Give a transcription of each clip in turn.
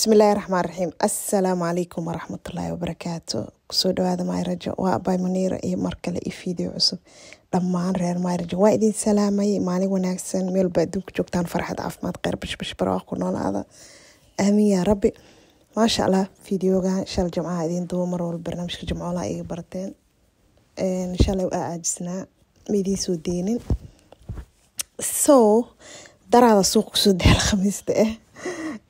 bismillaahi raxmaan raxiim assalaamu calaykum waraxmatullaahi wabarakaatu kusoo dhawaada mayrajo waa abay maniira iyo markale iyo fiideo cusub dhammaan reer mayrajo waa idin salaamayay maalin wanaagsan meelba adduunka joogtaan farxad caafimaad kheyr bashbash baraa ku noolaada aamin yaa rabbi maasha allah fiideogan shal jimcaha idiin duuba mar walba barnaamijka jimcoolaha iga barteen shalay waa caajisnaa ma soo deynin so daraada suuq kusoo daala khamiista ah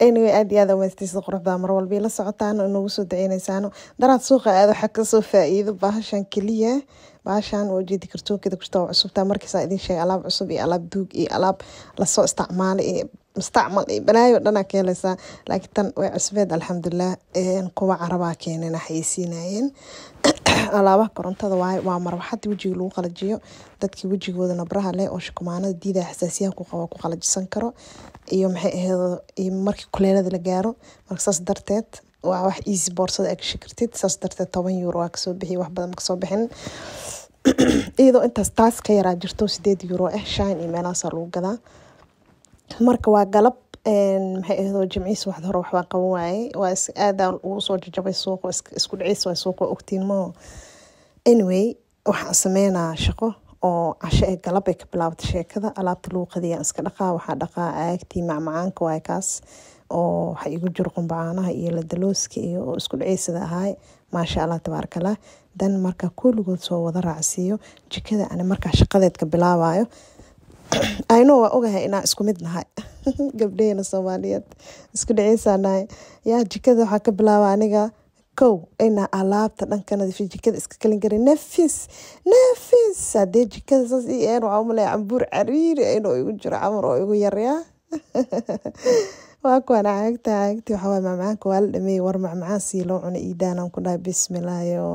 anyway aad iyo aad weystiisa qurux badan mar walba ila socotaan nagu soo daceynaysaan daraad suuqa aada waxaa kasoo faa-iido bahashan keliya bahashan waa ujeedi kartoonkeda kurta waa cusubtaa markiisaa idin sheegay alaab cusub iyo alaab duug iyo alaab lasoo isticmaalay iyo mustacmal iyo balaayo dhanaa ka helaysaa laakiin tan way cusbeed alxamdulilah kuwa carabaa keenana ah haysiinayeen alaabaha korontada waaye waa marwaxad wejiga lagu qalajiyo dadkii wejigooda nabraha leh oo shukumaanada diida xasaasiyaha ku qaba ku qalajisan karo iyo maxay ahayd markii kuleelada la gaaro marka saas darteed waa wax easy boorsada aad gashi kartid saas darteed toban euro waa kasoo bixiy wax badan makasoo bixin iyadoo intaas taas ka yaraa jirto sideed euro ah eh, shan iyo meelahaasaa lagu gadaa marka waa galab maxay ahdo jimciis waxda hore waxbaa qaban waaye waa aadaa ugu soo jajabay suuqa isku dhiciis waa suuqa ogtiin maho anyway waxaan sameynaa shaqo oo casho ee galab ka bilaabatay sheekada alaabta lagu qadiyaan iska dhaqaa waxaa dhaqaa aagtii macmacaanka waay oo waxa igu jiro qumbacaanaha iyo ladalooska iyo oo isku dhiciisada ahaay maasha allah tabaarkala dan marka kulligood soo wada raacsiiyo jikada ani markaa shaqadeed ka bilaabayo ayno waa ogahay inaa isku mid nahay gabdheena soomaaliyeed isku dhaceysaanahay yaa jikada waxaa ka bilaaba aniga kow ina alaabta dhanka nadiifiyo jikada iska kalin karin nafis nafis haddee jikada saas i een waxaa umalaya cambuur cariiri ah inuu igu jiro camar oo igu yaryaa waa kuwaan caagta caagti waxawaa macmacaanka waa la dhameeyey war macmacaan sii loo cuna iidaanaan ku dhahay bismilaayo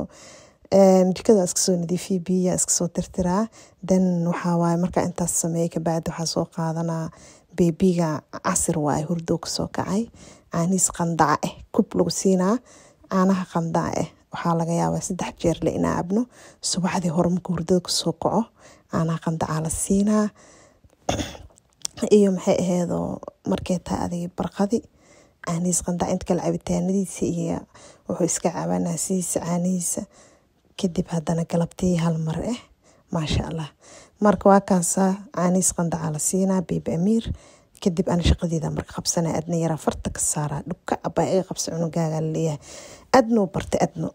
jikada iska soo nadiifiya biyaa iska tirtiraa dan waxaa waaye markaa intaas sameeyey kabacdi waxaa soo qaadanaa beebiga casir waaye hurdo kasoo kacay caanihiis qandaca ah eh, kub lagu siinaa caanaha qandaca ah eh, waxaa laga yaabaa saddex jeer le inaa cabno subaxdii hore marka hurdada kasoo kaco caanaha qandacaa la siinaa iyo maxay aheedoo markay tahay adiga barqadi caanihiis qandac inta kale cabitaanadiisa iyo wuxuu iska cabanaa sidiisa kadib haddana galabtii hal mar ah maasha allah marka waa kaansaa caaniis qandacaa la siinaa biib amiir kadib aan shaqadeeda marka qabsana adna yaraa farta ka saaraa dhubka abaa iga qabsa cunugaaga laleeyahay adnuu bartay adno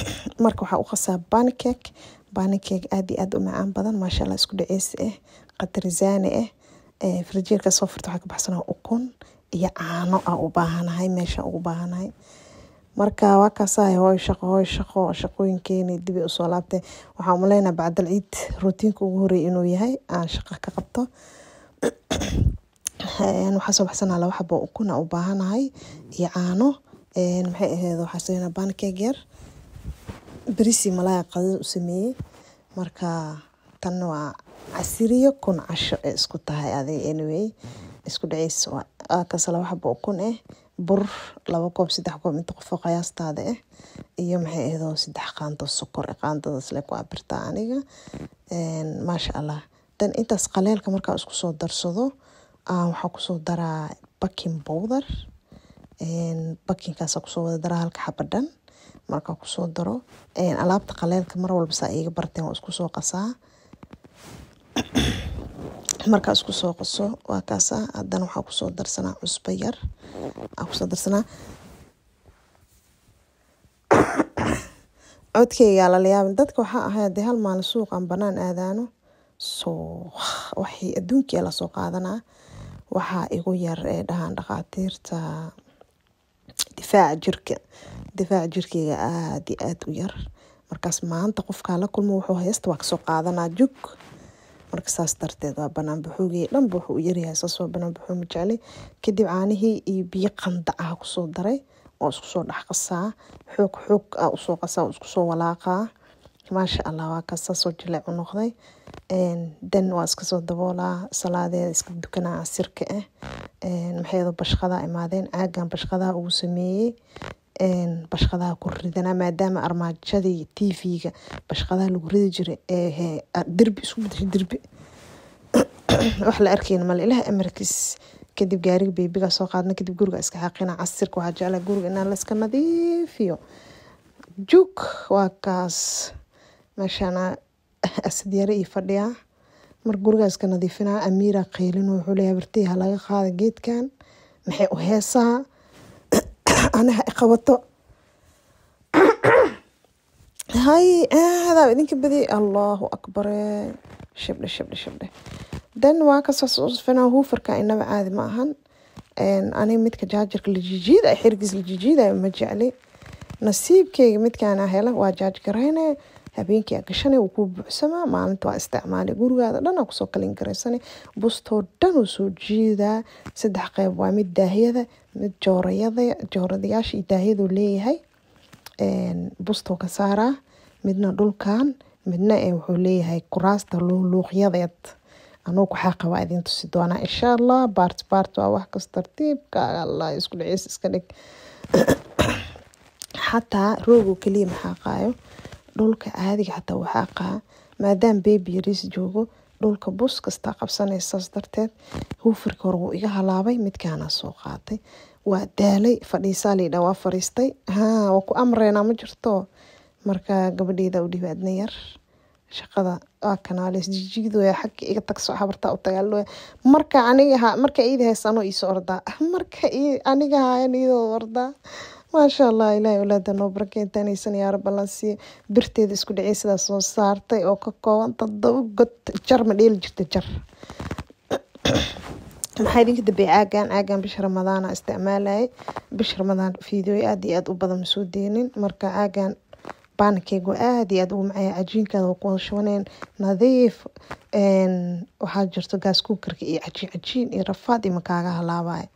marka waxaa u qasaa banikeg banikeg aad iyo u macaan badan maasha allah isku dhaceysi ah eh, qadarisaane ah eh, eh, farajeerka soo furta waxaa ka baxsanaa ukun iyo caano a u baahanahay meesha ugu baahanahay marka waa hooy shaqo hooy shaqo shaqooyinkeena dib ay usoo laabtay waxaan umaleynaa bacdal ciid rootiinka ugu horeey inuu yahay aan shaqo ka qabto waxaa soo baxsanaa laba xabo ukun u baahanahay iyo caano maxay ahayd waxaa sameynaa yar berisi malaya qadada u sameeyey marka tan waa casiriyo kun casho ee isku tahay adiga anyway isku dhaceysa waa kaasa ukun eh bur laba koob sadex koob inta qofoo qiyaastaada ah iyo maxay ahdo saddex qaanto sokor qaandadaas ku cabirtaa aniga maasha allah dan intaas qaleelka markaa iskusoo darsado ah, waxaa kusoo daraa bakin bowder bakinkaasa kusoo wada daraa halka xabadhan markaa kusoo daro alaabta qaleelka mar walba saa iiga barteen waa isku qasaa markaas kusoo qaso waa kaasa ah. hadana waxaa kusoo darsanaa cusbo yar kusoo darsanaa codkeygaa lalayaabin dadka waxaa ahay hal maalin suuqaan banaan aadaano soo waxay adduunkia lasoo qaadanaa waxaa igu yar ee dhahaan dhakhaatiirta difaaca jirka difaaca jirkeyga aada i aada u yar markaas maanta qofkaa la kulmo wuxuu haysta waa kasoo qaadanaa jug marka saas darteed waa banaanbaxoogii dhanba wuxuu u yaryahay saas waa ma jeclay kadib caanihii iyo biyo qanda ah kusoo daray oo iskusoo dhexqasaa xoog xoog ah usoo qasaa oo iskusoo walaaqaa maasha allah waa kaas saasoo jileec u noqday dan waa iskasoo daboolaa salaadeeda iska dukanaa casirka ah eh. maxayado bashqadaa imaadeen caagan bashqadaha ugu sameeyey bashqadaha ku ridanaa maadaama armaajadii tv-ga bashqadaha lagu ridi jira ee ah, derbi isku bedesha derbi wax la arkeyna male ilaha amarkiis kadib gaariga beebigaa soo qaadna kadib guriga iska xaqina casirka waxaa jeclaa guriga inaan la iska nadiifiyo juug waa kaas meeshana asadyaare ah, iyo fadhiyaa mar gurigaa iska nadiifinaa amiira qaylin wuxuu leeyahay bartiyaha laga qaada geedkan maxay u heesaa caanaha ay qabato hay aadaaba eh, idinka badi allahu akbare eh. shibdhe shibdhe shibdhe den waa kasaas usfina huufarka inaba caadi ma ahan ani midka jaajarka lajijiida xirigiis lajijiida ma jecli nasiibkeyga midkaan hela waa jaaj habeenkii aa uu ku buuxsama maalinta waa isticmaala gurigaada dhan kusoo kalin garaysane bustoo dhan uu soo jiidaa saddex qeyb waa mid daahyada mid jooradayaasha iyo daahyaduu leeyahay bustoo ka saaraa midna dhulkan midna wuxuu leeyahay kuraasta luuqyadeed anuu waxaa qabaa idin tusi doonaa insha allah baart baart waa wax kas tartiibka allah isku dhaceys iska dhig xataa roogoo keliya maxaa dhulka caadiga xataa waxaaqaa maadaam bebi yariis joogo dhulka bus kastaa qabsanaysaas darteed huufarka hore wuu iga halaabay midkaana soo qaatay waa daalay fadhiisaa liidha waa fariistay haa waa ku amreynaa ma jirto marka gabadheeda u dhibaadna yar shaqada waa kanaaleys jijiidooya xagga iga tagso xabartaa u tagaalooya marka aniga marka iidi haysanoo iisoo ordaa marka aniga hayan iidoo ordaa maasha allah ilaahay olaadan noo barakeytaanaysan yaa rab alla siiya birteeda isku dhacey sidaa soo saartay oo ka kooban todoba god jar ma dheeli jirta jar maxaa idinka dambeeya caagan caagan bisha ramadaana isticmaalayay bisha ramadaan fiidooy aada iyo aada u badan masoo deenin marka caagan baankeegu aada iyo aad ugu macaya cajiinkaada waa kuwada shubaneen nadiif waxaa jirto gaas kuukarka iyo cajiin cajiin iyo rafaad iyo makaaga halaabaya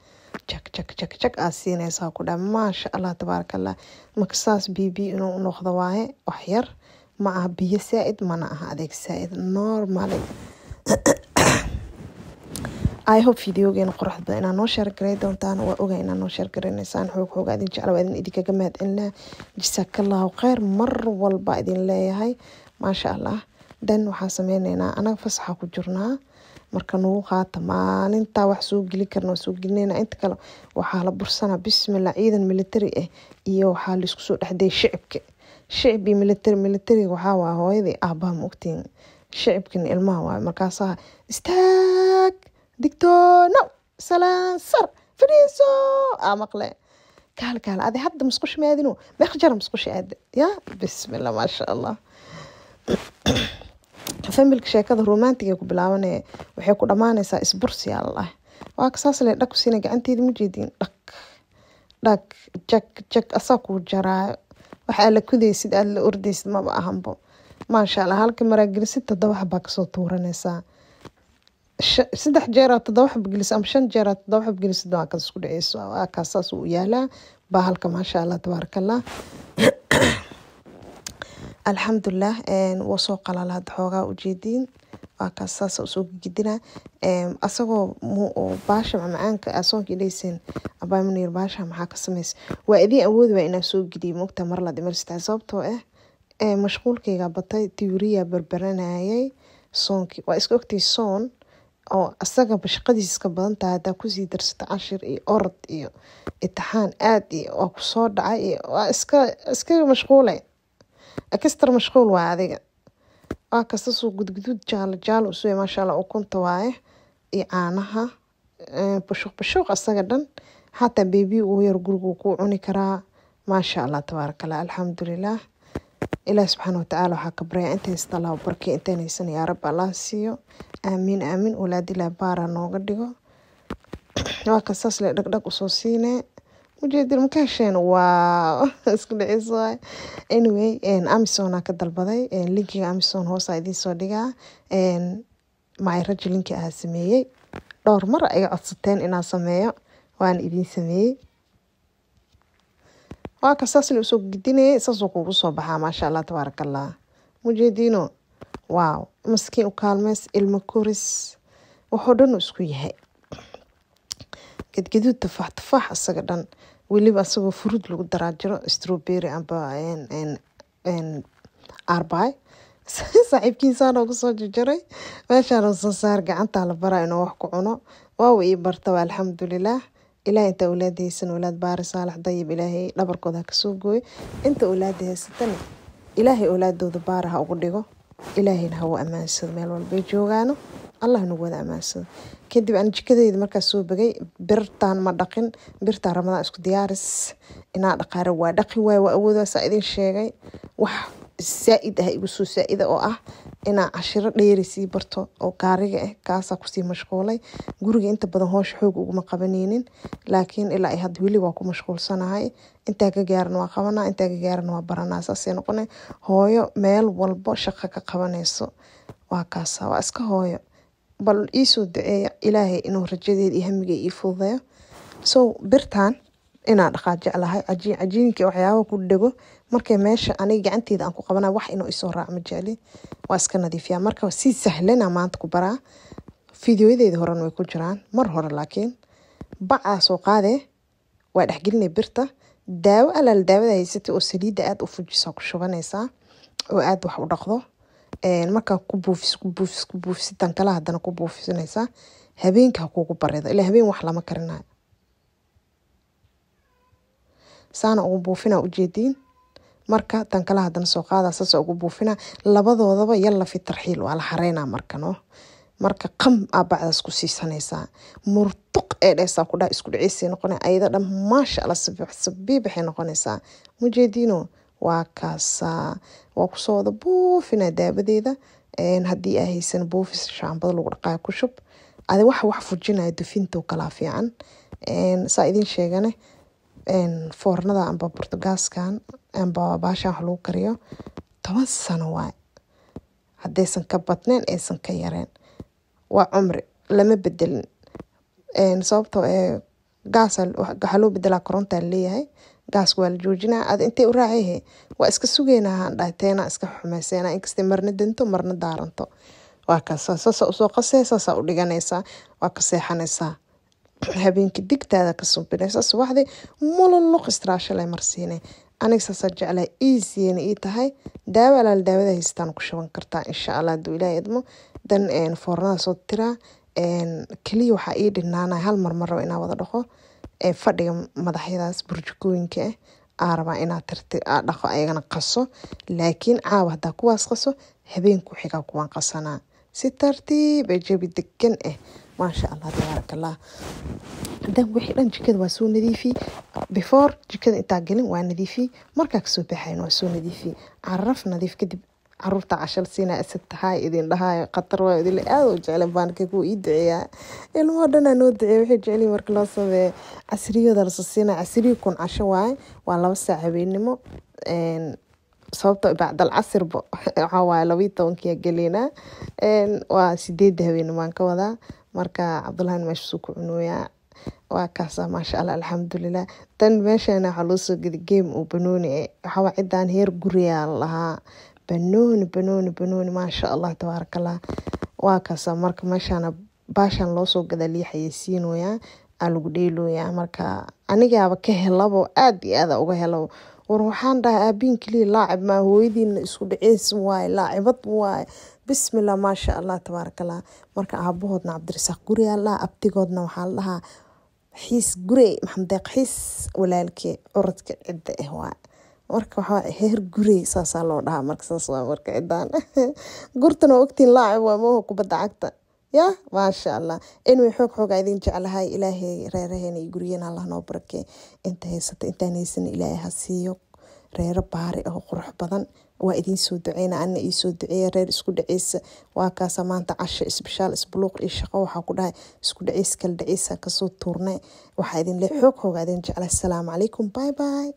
jag jag jag ku dha maasha allah tabaarakallah marka saas bibi inuu noqdo waaye wax yar ma aha biyo saa-id mana aha adeeg saa-id normally ihope videogeena qorax badan inaa noo sheergaray doontaan waa oga inaa noo sheergaranaysaan xoog xoogaa idin jecla waa idin idinkaga mahadcelinaa jasaakallahu kheyr mar walba idin leeyahay maasha allah dan waxaa sameyneynaa anaga fasaxa ku jirnaa marka nagu qaata maalinta wax soo geli karna waa soo gelinayna inta kale waxaa la bursanaa bismillah ciidan military ah iyo waxaa laisku soo dhexdayay shicibka shicib iyo militari militariga waxaa waa hooyadii aabaha maogtiin shicibkana ilmaha waayo markaasaa istaag digtoonow salaansar fadhiiso aa maqle kaal kaal adi hadda masqush maadino meeq jara aada yaa bismillah maasha allah familka sheekada romantiga ku bilaabane waxay ku dhammaanaysaa isbursi yaa la dhahay waa kasaasle dhag kusina gacanteeda ma jeedin dhag dhag jag jag asaa kuu jaraayo waxaa la kudaya aada la ordaysid maba ahanbo maasha allah halka maraagelisi todoba kasoo tuuranaysaa saddex jeeraa todoba gelisa ama shan jeeraa todoba gelisid waa kaas isku dhaceyso waa kaasaas uu yaalaa baa halka maasha allah tabaarakallah alxamdulilah wasoo soo qalala hada xoogaa ujeediin waa kaas saasa usoo gigidina asagoo baasha macmacaanka asoonkii dhaysen abaaminir baasha maxaa ka sameys waa idiin awoodi inaa soo geliya mogta mar imarsitaa sababtoo ah mashquulkayga batay tiuriya berberanayay soonkii waa iska ogtay soon oo asagaba shaqadiis ka badan tahay hadaa kusii darsato cashir iyo orod iyo itixaan aad iyo waa kusoo dhacay iyo waa iska iskaga mashquulay ekistar mashquul waa adiga waa kastasoo gudguduud jaalo jaalo usue maashaalla ukunta waaye iyo caanaha bushuuq bushuuq asaga dhan xataa bebi uu yar gurigu ku cuni karaa maasha allah tabaaraka allah alxamdulilaah ilaahi subxaana watacaala waxaa ka baryaa inta haysta allaha barkii intayn haysan yaa siiyo aamiin aamiin walaad baara nooga dhigo waa kastaas le dhagdhag usoo siinee ujeedin makaasheen waa isku dhicis waay anyway amazon aa ka dalbaday linkiga amazon hoosa idiin soo dhigaa mairaji linki aha sameeyey dhowr mar ay codsateen inaa sameeyo waana idiin sameeyey waa ka saasna usoo gidinayay saasuu kugu soo baxaa maasha allah tabaarak allah mujeediino maskiin u ilmo koris waxoo dhan isku yahay gadgaduud tufaax tufaax isaga dhan weliba asagoo furuud lagu daraa jiro strawberry amba arby saaxiibkiisaana ugu soo jarjaray meeshaana soo saar gacantaa la baraa inuu wax ku cuno waaw ii bartaba alxamdulilaah ilaah intaa owlaada haysan owlaad baari saalax dayib ilaahay dhabarkooda ha kasoo gooyo inta owlaada haysatana ilaahay owlaadooda baara ha ugu dhigo ilaahayna ha u ammaansado meel walbay joogaano allahna wada amaansado kadib aan jikadeyda markaa soo bagay birtaan ma dhaqin birtaa ramadaan isku diyaaris inaa dhaqaara waa dhaqi waay waa awoodaasaa idin sheegay wax saa-id ah igu soo saa-ida ah oo ah inaa cashiro dheeri sii barto oo gaariga ah eh, kaasaa kusii mashquulay guriga inta badan hoosha xoog uguma qabaneynin laakiin ilaa ay hadda weli waa ku mashquulsanahay intaa ka gaaran waa qabanaa intaa ka gaaran waa baranaa saasay noqone hooyo meel walbo shaqo ka qabanayso waa kaasa waa iska hooyo bal iisoo duceeya ilaahay inuu rajadeeda iyo hamiga ii fududeeyo so birtaan inaa dhaqaa jeclahay cajiinka waxyaaba ku dhego markay meesha aniga gacanteeda aan ku qabana wax inuu isoo raac ma jecli waa iska nadiifiya marka si sahlana maanta ku baraa fideoyadeeda horena way ku jiraan mar hore laakiin bacaa soo qaadee waa dhexgelinay birta daawo alaal daawada haysatay oo saliidda aada u fujisaa ku shubanaysaa oo aada wax u dhaqdo markaa ku buufis kubuufis kubuufsitaan kale hadana ku buufisanaysaa habeenkaa kugu barido ilaa habeen wax lama karinayo saana ugu buufina ujeediin marka tan kale hadana soo qaada saasa ugu buufina labadoodaba yalla tarxiil waa la xareyna markano marka qam aa bacdaas ku siisanaysaa murtuq ee dheesaa kudhaa isku dhiciisay noqona ayada dhan maasha alla sabiib noqonaysaa mujeediino waa kaasa waa kusoo wada buufina daawadeeda hadii ahaysan haysan buufis shaambada lagu dhaqaa ku shub adi waxa wax fujinaya dufinta kalaa fiican saa idin sheegane foornada amba burtugaaskan amba baasha wax lagu kariyo toban sano waay haddaysan ka badneen aysan ka yareen waa cumri lama bedelin sababtoo ee waxaa loo bedelaa korontaa leeyahay gaas waa la joojinaa aad intay u raacihe waa iska sugeynaa haan dhahayteena iska xumayseena inkastay marna dento marna daaranto waa kaasa usoo qasee saasaa u dhiganaysaa waa ka seexanaysaa habeenkii digtaada ka sumbinaysa subaxdii mululuq istiraashalay marsiine aniga saasaa jeclaa easyena ii tahay daawo alaal daawada haystaan ku shaban kartaa insha allah aduu ilaahay idmo dan foornada soo tiraa keliya waxaa ii dhinaanay hal marmar inaa wada dhaqo ee fadhiga madaxyadaas burjikooyinka ah aa rabaa inaad tarti aad dhaqo ayagana qaso laakiin caawa haddaa kuwaas qaso habeen ku xigaa kuwaan qasanaa si tartiib ee jebi degan ah eh, maasha allah tabaarakallah dan wixii dhan jikada waa soo nadiifi before jikada intaa gelin waa nadiifi markaa kasoo baxayn waa soo nadiifi caraf nadiif kadib caruurta cashal siinaa isag idin dhahaayo khatar waa idinle aada u jecla baanka kuu ii duceeyaa ilmahoo dhanaa noo duceeya waxay jeceliin marka loo sameeyo casiriyooda laso siinaa casiriyo kun casho waaye waa laba saac habeenimo sababto ah bacdal casirba waxaawaay labayo tobankiya gelina waa sideeda habeenimo aan ka wadaa marka cabdulahan meeshasuu ku cunooyaa waa kaasa ah, maasha alla alxamdulilah tan meeshana waxaa loo soo geda game oo banooni e waxaawaa heer guriyaa lahaa banoon banooni banooni maasha allah tabaaraka allah waa kaasa marka meeshana baashan loosoo gadaa alagu xayeysiinooyaa aa marka anigaaba ka helabo aada iyo aada uga helabo war waxaan dhahay aabiin keliya laacib maa hooyadiina isku dhaceys waaye laacibad waaye bismillah maasha allah tabaaraka marka aabahoodna cabdirasaaq guri allah abtigoodna waxaa la dhahaa xiis gure maxamed xiis walaalkee curadka cidda ah eh waaye marka waxaa heer gurey saasaa loo dhahaa marka saas waa cidaan gurtan ogtiin laacib waa mooha kubadda cagta ya maasha allah anyway xoog xoogaa idin jeclahay ilaahay reeraheena iyo guryaheena allah noo barakee inta haysata intaan haysan ilaahay ha siiyo reero baari oo qurux badan waa idiin soo duceyna ana ii soo duceeya reer isku dhaceysa waa kaasa maanta casha isbishaal isbuluuq iyo shaqo waxaa ku dhahay isku dhaceys kala kasoo tuurne waxaa idin xoog xoogaa jeclay asalaamu calaykum bye bye